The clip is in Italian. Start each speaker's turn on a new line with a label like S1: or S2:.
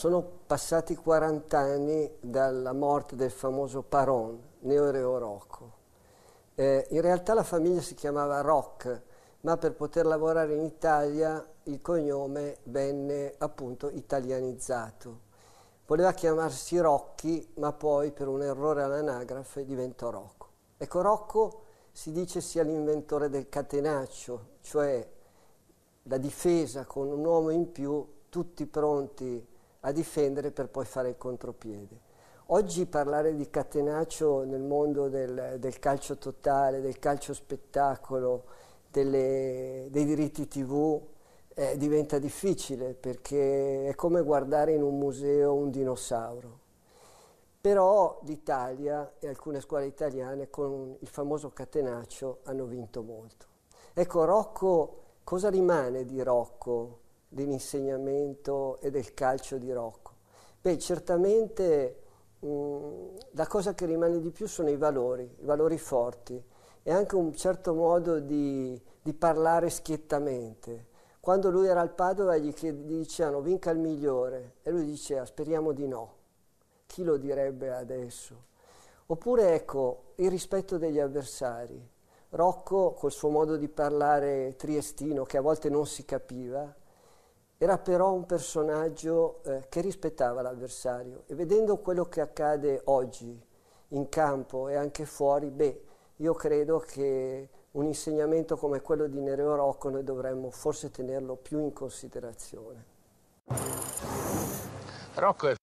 S1: sono passati 40 anni dalla morte del famoso Paron, Neoreo Rocco. Eh, in realtà la famiglia si chiamava Rock, ma per poter lavorare in Italia il cognome venne appunto italianizzato. Voleva chiamarsi Rocchi, ma poi per un errore all'anagrafe diventò Rocco. Ecco, Rocco si dice sia l'inventore del catenaccio, cioè la difesa con un uomo in più, tutti pronti a difendere per poi fare il contropiede. Oggi parlare di catenaccio nel mondo del, del calcio totale, del calcio spettacolo, delle, dei diritti tv eh, diventa difficile perché è come guardare in un museo un dinosauro. Però l'Italia e alcune squadre italiane con il famoso catenaccio hanno vinto molto. Ecco, Rocco, cosa rimane di Rocco? dell'insegnamento e del calcio di Rocco? Beh, certamente mh, la cosa che rimane di più sono i valori, i valori forti e anche un certo modo di, di parlare schiettamente. Quando lui era al Padova gli, chied- gli dicevano vinca il migliore e lui diceva ah, speriamo di no. Chi lo direbbe adesso? Oppure ecco il rispetto degli avversari. Rocco, col suo modo di parlare triestino, che a volte non si capiva, era però un personaggio eh, che rispettava l'avversario e vedendo quello che accade oggi in campo e anche fuori, beh, io credo che un insegnamento come quello di Nereo Rocco noi dovremmo forse tenerlo più in considerazione. Rocco è